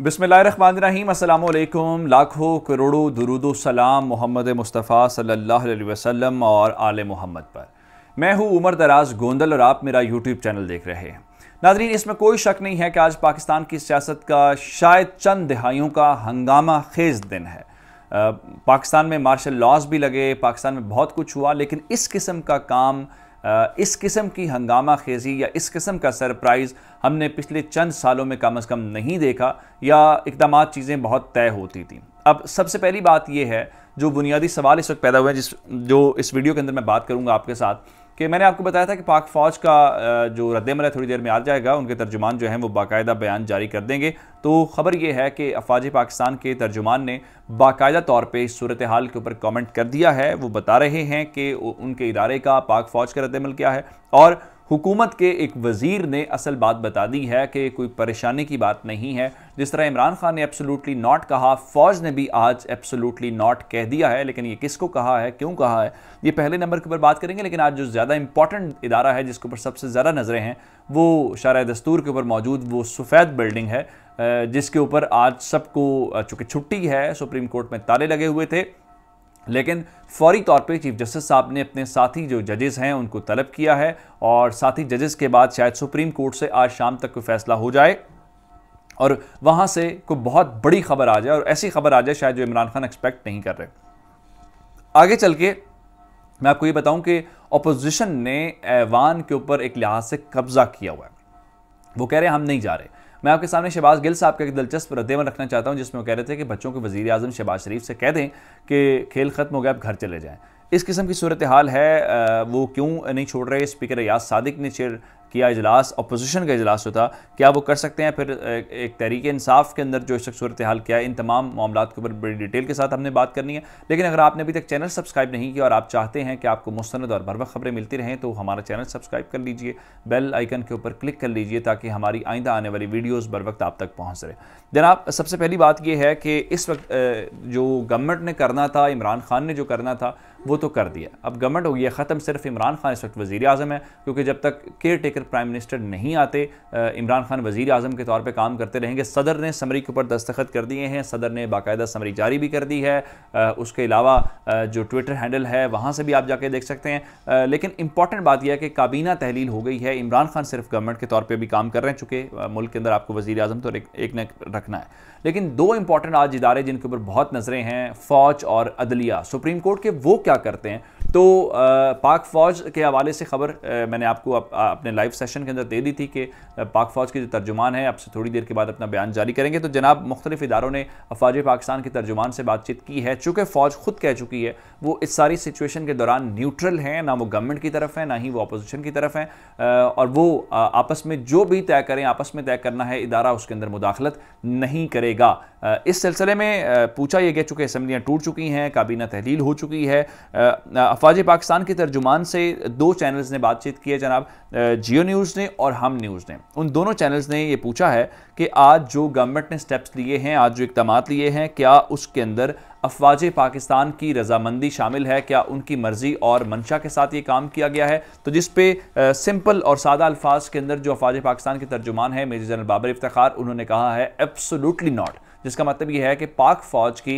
बिसमीम अल्लाम लाखों करोड़ों दरुदो सलाम मोहम्मद मुस्तफ़ा सल्लल्लाहु अलैहि वसल्लम और आल मोहम्मद पर मैं हूँ उमर दराज गोंदल और आप मेरा यूट्यूब चैनल देख रहे हैं नाजरीन इसमें कोई शक नहीं है कि आज पाकिस्तान की सियासत का शायद चंद दहाइयों का हंगामा खेज दिन है पाकिस्तान में मार्शल लॉज भी लगे पाकिस्तान में बहुत कुछ हुआ लेकिन इस किस्म का काम इस किस्म की हंगामा खेजी या इस किस्म का सरप्राइज़ हमने पिछले चंद सालों में कम अज़ कम नहीं देखा या इकदाम चीज़ें बहुत तय होती थी अब सबसे पहली बात यह है जो बुनियादी सवाल इस वक्त पैदा हुए हैं जिस जो इस वीडियो के अंदर मैं बात करूँगा आपके साथ कि मैंने आपको बताया था कि पाक फ़ौज का जो रद्दमल है थोड़ी देर में आ जाएगा उनके तर्जुमान जो हैं वो बाकायदा बयान जारी कर देंगे तो ख़बर ये है कि अफवाज पाकिस्तान के तर्जुमान ने बाकायदा तौर पर सूरत हाल के ऊपर कॉमेंट कर दिया है वो बता रहे हैं कि उनके इदारे का पाक फ़ौज का रद्दमल क्या है और हुकूमत के एक वज़ीर ने असल बात बता दी है कि कोई परेशानी की बात नहीं है जिस तरह इमरान खान ने एब्सोल्युटली नॉट कहा फौज ने भी आज एब्सोल्युटली नॉट कह दिया है लेकिन ये किसको कहा है क्यों कहा है ये पहले नंबर के ऊपर बात करेंगे लेकिन आज जो ज़्यादा इंपॉर्टेंट इदारा है जिसके ऊपर सबसे ज़्यादा नज़रें हैं वो शार दस्तूर के ऊपर मौजूद वो सफ़ेद बिल्डिंग है जिसके ऊपर आज सबको चूँकि छुट्टी है सुप्रीम कोर्ट में ताले लगे हुए थे लेकिन फौरी तौर पे चीफ जस्टिस साहब ने अपने साथी जो जजेस हैं उनको तलब किया है और साथी जजेस के बाद शायद सुप्रीम कोर्ट से आज शाम तक कोई फैसला हो जाए और वहां से कोई बहुत बड़ी खबर आ जाए और ऐसी खबर आ जाए शायद जो इमरान खान एक्सपेक्ट नहीं कर रहे आगे चल के मैं आपको ये बताऊं कि अपोजिशन ने ऐवान के ऊपर एक लिहाज से कब्जा किया हुआ है वो कह रहे हैं हम नहीं जा रहे मैं आपके सामने शहबाज गिल साहब का एक दिलचस्प रद्देमल रखना चाहता हूँ जिसमें वो कह रहे थे कि बच्चों को वजीर अजम शहबाज शरीफ से कह दें कि खेल ख़त्म हो गया आप घर चले जाएँ इस किस्म की सूरत हाल है वो क्यों नहीं छोड़ रहे स्पीकर रियाज सादिक ने शेर किया इजलास अपोजिशन का इजलास होता क्या वो कर सकते हैं फिर एक तहरीक इंसाफ के अंदर जो शख्स सूरत हाल क्या है इन तमाम मामला के ऊपर बड़ी डिटेल के साथ हमने बात करनी है लेकिन अगर आपने अभी तक चैनल सब्सक्राइब नहीं किया और आप चाहते हैं कि आपको मुस्ंद और भरवा खबरें मिलती रहें तो हमारा चैनल सब्सक्राइब कर लीजिए बेल आइकन के ऊपर क्लिक कर लीजिए ताकि हमारी आइंदा आने वाली वीडियोज़ बर वक्त आप तक पहुँच रहे जनाब सबसे पहली बात यह है कि इस वक्त जो गवर्नमेंट ने करना था इमरान खान ने जो करना था वो तो कर दिया अब गवर्नमेंट हो गया ख़त्म सिर्फ इमरान खान इस वक्त वज़ी अजम है क्योंकि जब तक केयर टेकर लेकर प्राइम मिनिस्टर नहीं आते इमरान खान वजीर अजम के तौर पर काम करते रहेंगे सदर ने समरी के ऊपर दस्तखत कर दिए हैं सदर ने बाकायदा समरी जारी भी कर दी है उसके अलावा जो ट्विटर हैंडल है वहाँ से भी आप जाके देख सकते हैं लेकिन इंपॉर्टेंट बात यह है कि काबीना तहलील हो गई है इमरान खान सिर्फ गवर्नमेंट के तौर पर भी काम कर रहे हैं चूंकि मुल्क के अंदर आपको वजी अजम तो एक ने रखना है लेकिन दो इंपॉर्टेंट आज इदारे जिनके ऊपर बहुत नज़रें हैं फौज और अदलिया सुप्रीम कोर्ट के वो क्या करते हैं तो पाक फ़ौज के हवाले से खबर मैंने आपको अप, अपने लाइव सेशन के अंदर दे दी थी कि पाक फ़ौज के जो तर्जुमान है आपसे थोड़ी देर के बाद अपना बयान जारी करेंगे तो जनाब मुख्तलिफ इदारों ने अफवाज पाकिस्तान के तर्जुमान से बातचीत की है चूँकि फ़ौज खुद कह चुकी है वो इस सारी सिचुएशन के दौरान न्यूट्रल हैं ना वो गवर्नमेंट की तरफ है ना ही वो अपोजिशन की तरफ हैं और वो आपस में जो भी तय करें आपस में तय करना है इदारा उसके अंदर मुदाखलत नहीं करेगा इस सिलसिले में पूछा यह कह चुके असम्बलियाँ टूट चुकी हैं काबीना तहलील हो चुकी है अफवाज पाकिस्तान के तर्जुमान से दो चैनल्स ने बातचीत की है जनाब जियो न्यूज़ ने और हम न्यूज़ ने उन दोनों चैनल्स ने ये पूछा है कि आज जो गवर्नमेंट ने स्टेप्स लिए हैं आज जो इकदाम लिए हैं क्या उसके अंदर अफवाज पाकिस्तान की रजामंदी शामिल है क्या उनकी मर्ज़ी और मंशा के साथ ये काम किया गया है तो जिस पे आ, सिंपल और सादा अल्फाज के अंदर जो अफवाज पाकिस्तान के तर्जुमान है मेजर जनरल बाबर इफ्तार उन्होंने कहा है एब्सोलूटली नॉट जिसका मतलब यह है कि पाक फ़ौज की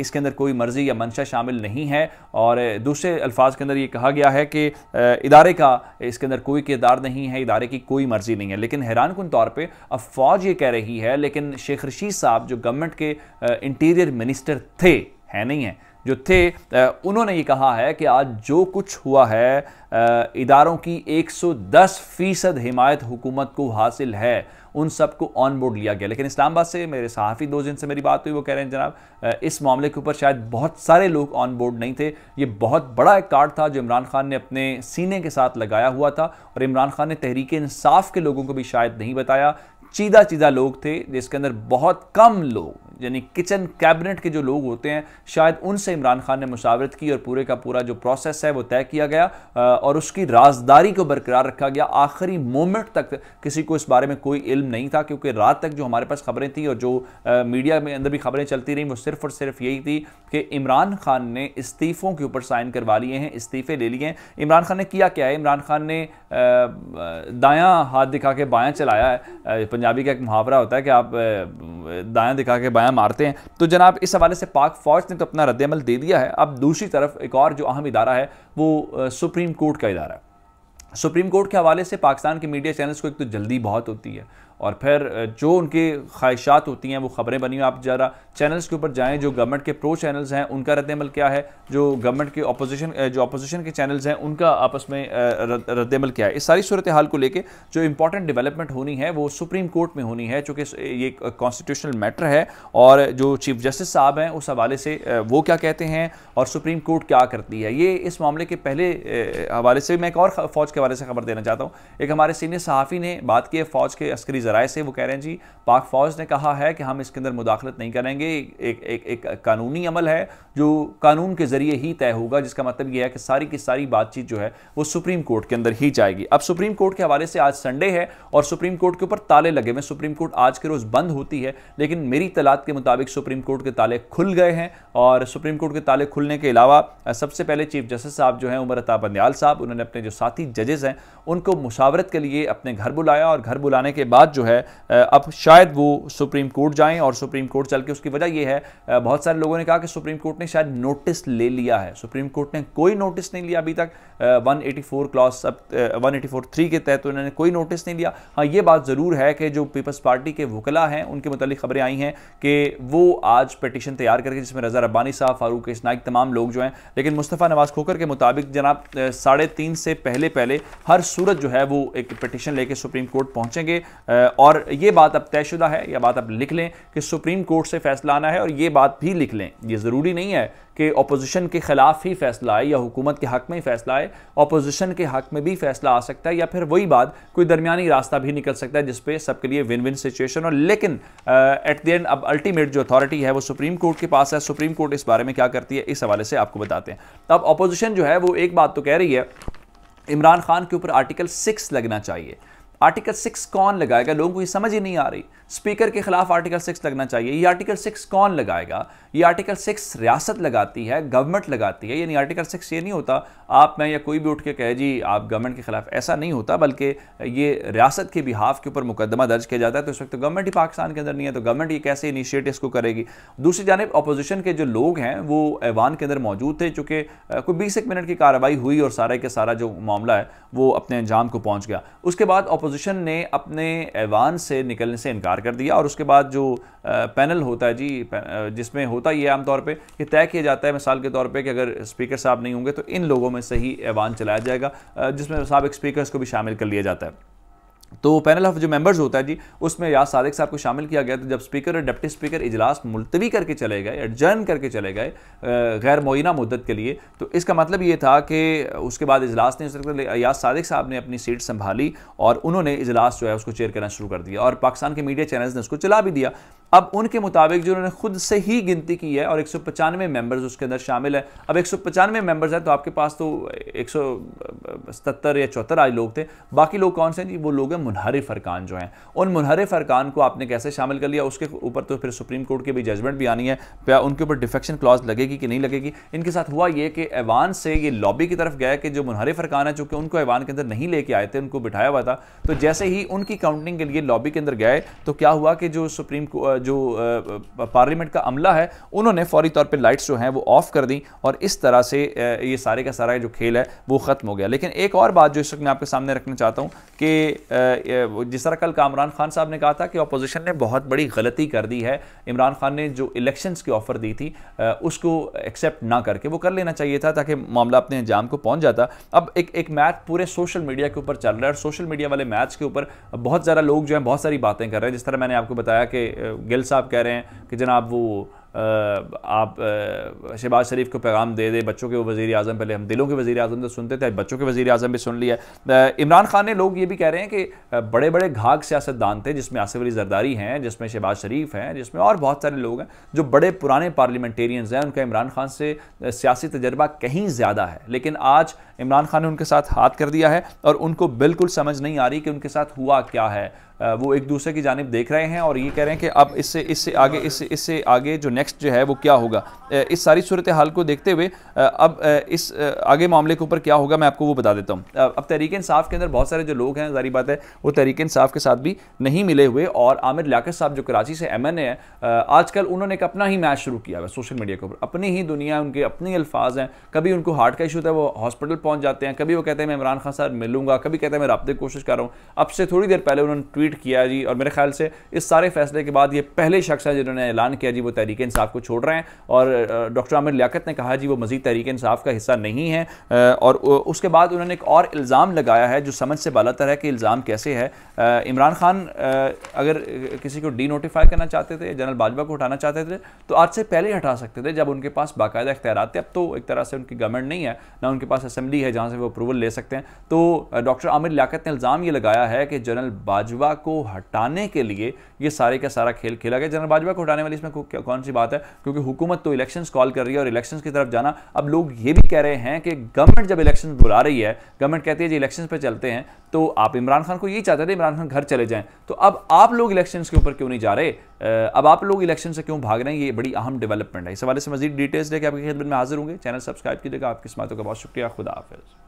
इसके अंदर कोई मर्ज़ी या मंशा शामिल नहीं है और दूसरे अल्फाज के अंदर ये कहा गया है कि इदारे का इसके अंदर कोई किरदार नहीं है इदारे की कोई मर्ज़ी नहीं है लेकिन हैरान कन तौर पर अब फ़ौज ये कह रही है लेकिन शेख रशीद साहब जो गवर्नमेंट के इंटीरियर मिनिस्टर थे है नहीं है जो थे उन्होंने ये कहा है कि आज जो कुछ हुआ है इदारों की 110 फीसद हिमायत हुकूमत को हासिल है उन सबको ऑन बोर्ड लिया गया लेकिन इस्लामाबाद से मेरे सहाफ़ी दो जिनसे मेरी बात हुई वो कह रहे हैं जनाब इस मामले के ऊपर शायद बहुत सारे लोग ऑन बोर्ड नहीं थे ये बहुत बड़ा एक कार्ड था जो इमरान खान ने अपने सीने के साथ लगाया हुआ था और इमरान खान ने तहरीक इंसाफ के लोगों को भी शायद नहीं बताया चीदा चीदा लोग थे जिसके अंदर बहुत कम लोग यानी किचन कैबिनेट के जो लोग होते हैं शायद उनसे इमरान खान ने मुशावरत की और पूरे का पूरा जो प्रोसेस है वो तय किया गया और उसकी राजदारी को बरकरार रखा गया आखिरी मोमेंट तक किसी को इस बारे में कोई इल्म नहीं था क्योंकि रात तक जो हमारे पास खबरें थी और जो मीडिया में अंदर भी खबरें चलती रहीं वो सिर्फ और सिर्फ यही थी कि इमरान खान ने इस्तीफ़ों के ऊपर साइन करवा लिए हैं इस्तीफ़े ले लिए हैं इमरान खान ने किया क्या है इमरान खान ने दाया हाथ दिखा के बाया चलाया है पंजाबी का एक मुहावरा होता है कि आप दायां दिखा के बाया मारते हैं तो जनाब इस हवाले से पाक फ़ौज ने तो अपना रद्दमल दे दिया है अब दूसरी तरफ एक और जो अहम इदारा है वो सुप्रीम कोर्ट का इदारा है सुप्रीम कोर्ट के हवाले से पाकिस्तान के मीडिया चैनल्स को एक तो जल्दी बहुत होती है और फिर जो उनके ख्वाहिशात होती हैं वो ख़बरें बनी हुई आप ज़रा चैनल्स के ऊपर जाएँ जो गवर्नमेंट के प्रो चैनल्स हैं उनका रद्दमल क्या है जो गवर्नमेंट के अपोजिशन जो अपोजिशन के चैनल्स हैं उनका आपस में रद्दमल क्या है इस सारी सूरत हाल को लेकर जो इंपॉर्टेंट डेवलपमेंट होनी है वो सुप्रीम कोर्ट में होनी है चूँकि ये कॉन्स्टिट्यूशनल मैटर है और जो चीफ जस्टिस साहब हैं उस हवाले से वो क्या कहते हैं और सुप्रीम कोर्ट क्या करती है ये इस मामले के पहले हवाले से मैं एक और फ़ौज के हवाले से खबर देना चाहता हूँ एक हमारे सीनियर सहाफ़ी ने बात की है फ़ौज के अस्करी ज़राए से वो कह रहे हैं जी पाक फ़ौज ने कहा है कि हम इसके अंदर मुदाखलत नहीं करेंगे एक एक एक कानूनी अमल है जो कानून के ज़रिए ही तय होगा जिसका मतलब यह है कि सारी की सारी बातचीत जो है वो सुप्रीम कोर्ट के अंदर ही जाएगी अब सुप्रीम कोर्ट के हवाले से आज संडे है और सुप्रीम कोर्ट के ऊपर ताले लगे हुए सुप्रीम कोर्ट आज के रोज़ बंद होती है लेकिन मेरी तलाद के मुताबिक सुप्रीम कोर्ट के ताले खुल गए हैं और सुप्रीम कोर्ट के ताले खुलने के अलावा सबसे पहले चीफ जस्टिस साहब जो हैं उमर अता बंदयाल साहब उन्होंने अपने जो साथी जजेस हैं उनको मुशावरत के लिए अपने घर बुलाया और घर बुलाने के बाद जो है अब शायद वो सुप्रीम कोर्ट जाएं और सुप्रीम कोर्ट चल के उसकी वजह यह है बहुत सारे लोगों ने कहा कि सुप्रीम कोर्ट ने शायद नोटिस ले लिया है सुप्रीम कोर्ट ने कोई नोटिस नहीं लिया अभी तक 184 एटी फोर क्लॉस अब वन एटी थ्री के तहत तो उन्होंने कोई नोटिस नहीं लिया हाँ ये बात ज़रूर है कि जो पीपल्स पार्टी के वकला हैं उनके मतलब खबरें आई हैं कि वो आज पटिशन तैयार करके जिसमें रजा रब्बानी साहब फारूक इसनाइक तमाम लोग जो हैं लेकिन मुस्तफ़ा नवाज खोकर के मुताबिक जनाब साढ़े तीन से पहले पहले हर सूरत जो है वो एक पटिशन लेके सुप्रीम कोर्ट पहुंचेंगे और ये बात अब तयशुदा है यह बात अब लिख लें कि सुप्रीम कोर्ट से फैसला आना है और ये बात भी लिख लें ये ज़रूरी नहीं है कि अपोजिशन के ख़िलाफ़ ही फैसला आए या हुकूमत के हक़ में ही फैसला आए अपोजिशन के हक़ में भी फैसला आ सकता है या फिर वही बात कोई दरमिया रास्ता भी निकल सकता है जिसपे सबके लिए विन विन सिचुएशन और लेकिन एट द एंड अब अल्टीमेट जो अथॉरिटी है वो सुप्रीम कोर्ट के पास है सुप्रीम कोर्ट इस बारे में क्या करती है इस हवाले से आपको बताते हैं अब अपोजिशन जो है वो एक बात तो कह रही है इमरान खान के ऊपर आर्टिकल सिक्स लगना चाहिए आर्टिकल सिक्स कौन लगाएगा लोगों को ये समझ ही नहीं आ रही स्पीकर के खिलाफ आर्टिकल सिक्स लगना चाहिए ये आर्टिकल सिक्स कौन लगाएगा ये आर्टिकल सिक्स रियासत लगाती है गवर्नमेंट लगाती है यानी आर्टिकल सिक्स ये नहीं होता आप मैं या कोई भी उठ के कहे जी आप गवर्नमेंट के खिलाफ ऐसा नहीं होता बल्कि ये रियासत के बिहाफ के ऊपर मुकदमा दर्ज किया जाता है तो इस वक्त तो गवर्नमेंट ही पाकिस्तान के अंदर नहीं है तो गवर्नमेंट ये कैसे इनिशिएटिव इसको करेगी दूसरी जानब अपोजिशन के जो लोग हैं वो ऐवान के अंदर मौजूद थे चूँकि कोई बीस एक मिनट की कार्रवाई हुई और सारा के सारा जो मामला है वो अपने अंजाम को पहुँच गया उसके बाद अपोजिशन ने अपने ऐवान से निकलने से इनकार बाहर कर दिया और उसके बाद जो पैनल होता है जी जिसमें होता है आमतौर पर ये तय किया जाता है मिसाल के तौर पर कि अगर स्पीकर साहब नहीं होंगे तो इन लोगों में से ही ऐवान चलाया जाएगा जिसमें सबक स्पीकर को भी शामिल कर लिया जाता है तो पैनल ऑफ जो मेंबर्स होता है जी उसमें याद सादिक साहब को शामिल किया गया तो जब स्पीकर और डिप्टी स्पीकर इजलास मुलतवी करके चले गए एडजर्न करके चले गए गैर मुइना मुद्दत के लिए तो इसका मतलब ये था कि उसके बाद इजलास सकता याद सादिक साहब ने अपनी सीट संभाली और उन्होंने इजलास जो है उसको चेयर करना शुरू कर दिया और पाकिस्तान के मीडिया चैनल्स ने उसको चला भी दिया अब उनके मुताबिक जो उन्होंने खुद से ही गिनती की है और एक सौ पचानवे मेम्बर्स उसके अंदर शामिल है अब एक सौ पचानवे मेम्बर्स हैं तो आपके पास तो एक सौ सतर या चौहत्तर आज लोग थे बाकी लोग कौन से हैं वो लोग हैं मुनहर फरकान जो हैं उन मुनहर फरकान को आपने कैसे शामिल कर लिया उसके ऊपर तो फिर सुप्रीम कोर्ट की भी जजमेंट भी आनी है क्या उनके ऊपर डिफेक्शन क्लॉज लगेगी कि नहीं लगेगी इनके साथ हुआ ये कि ऐवान से ये लॉबी की तरफ गए कि जो मुनहरि फरकान है चूँकि उनको ऐवान के अंदर नहीं लेके आए थे उनको बिठाया हुआ था तो जैसे ही उनकी काउंटिंग के लिए लॉबी के अंदर गए तो क्या हुआ कि जो सुप्रीम जो पार्लियामेंट का अमला है उन्होंने फौरी तौर पर लाइट्स जो हैं वो ऑफ कर दी और इस तरह से ये सारे का सारा जो खेल है वो ख़त्म हो गया लेकिन एक और बात जो इस वक्त मैं आपके सामने रखना चाहता हूँ कि जिस तरह कल कामरान खान साहब ने कहा था कि अपोजिशन ने बहुत बड़ी गलती कर दी है इमरान खान ने जो इलेक्शंस की ऑफ़र दी थी उसको एक्सेप्ट ना करके वो कर लेना चाहिए था ताकि मामला अपने अंजाम को पहुँच जाता अब एक एक मैच पूरे सोशल मीडिया के ऊपर चल रहा है और सोशल मीडिया वाले मैच के ऊपर बहुत ज़्यादा लोग जो हैं बहुत सारी बातें कर रहे हैं जिस तरह मैंने आपको बताया कि गिल साहब कह रहे हैं कि जनाब वो आप शहबाज शरीफ को पैगाम दे दे बच्चों के वो वज़ी अजम पहले हम दिलों के वज़ी अजम तो सुनते थे बच्चों के वज़ी अजम भी सुन लिया इमरान खान ने लोग ये भी कह रहे हैं कि बड़े बड़े घाक सियासतदान थे जिसमें आसिफ अली जरदारी हैं जिसमें शहबाज शरीफ हैं जिसमें और बहुत सारे लोग हैं जो बड़े पुराने पार्लियामेंटेरियंस हैं उनका इमरान खान से सियासी तजर्बा कहीं ज़्यादा है लेकिन आज इमरान खान ने उनके साथ हाथ कर दिया है और उनको बिल्कुल समझ नहीं आ रही कि उनके साथ हुआ क्या है वो एक दूसरे की जानब देख रहे हैं और ये कह रहे हैं कि अब इससे इससे आगे इससे इससे आगे जो नेक्स्ट जो है वो क्या होगा इस सारी सूरत हाल को देखते हुए अब इस आगे मामले के ऊपर क्या होगा मैं आपको वो बता देता हूँ अब तहरीक इसाफ़ के अंदर बहुत सारे जो लोग हैं जारी बात है वो तहरीक इसाफ़ के साथ भी नहीं मिले हुए और आमिर लियाकत साहब जो कराची से एम एन ए हैं आजकल उन्होंने एक अपना ही मैच शुरू किया हुआ सोशल मीडिया के ऊपर अपनी ही दुनिया उनके अपने अल्फाज हैं कभी उनको हार्ट का इशू था वो हॉस्पिटल पहुँच जाते हैं कभी वो कहते हैं मैं इमरान खान साहब मिलूंगा कभी कहते हैं मैं रबते कोशिश कर रहा हूँ अब से थोड़ी देर पहले उन्होंने ट्वीट ट्वीट किया जी और मेरे ख्याल से इस सारे फैसले के बाद ये पहले शख्स हैं जिन्होंने ऐलान किया जी वो तहरीक इंसाफ को छोड़ रहे हैं और डॉक्टर आमिर लियाकत ने कहा जी वो मजीद तहरीक इंसाफ का हिस्सा नहीं है और उसके बाद उन्होंने एक और इल्ज़ाम लगाया है जो समझ से बाला है कि इल्ज़ाम कैसे है इमरान खान अगर किसी को डी नोटिफाई करना चाहते थे जनरल बाजवा को हटाना चाहते थे तो आज से पहले हटा सकते थे जब उनके पास बाकायदा इख्तियार थे अब तो एक तरह से उनकी गवर्नमेंट नहीं है ना उनके पास असम्बली है जहाँ से वो अप्रूवल ले सकते हैं तो डॉक्टर आमिर लियाकत ने इल्ज़ाम ये लगाया है कि जनरल बाजवा बाजवा को हटाने के लिए ये सारे का सारा खेल खेला गया जनरल बाजवा को हटाने वाली इसमें कौन सी बात है क्योंकि हुकूमत तो इलेक्शन कॉल कर रही है और इलेक्शन की तरफ जाना अब लोग ये भी कह रहे हैं कि गवर्नमेंट जब इलेक्शन बुला रही है गवर्नमेंट कहती है जी इलेक्शन पर चलते हैं तो आप इमरान खान को यही चाहते थे इमरान खान घर चले जाएं तो अब आप लोग इलेक्शन के ऊपर क्यों नहीं जा रहे अब आप लोग इलेक्शन से क्यों भाग रहे हैं ये बड़ी अहम डेवलपमेंट है इस हवाले से मजीद डिटेल्स देखिए आपके खिदमत में हाजिर होंगे चैनल सब्सक्राइब कीजिएगा आपकी समातों का बहुत शुक्रिया खुदा हाफिज़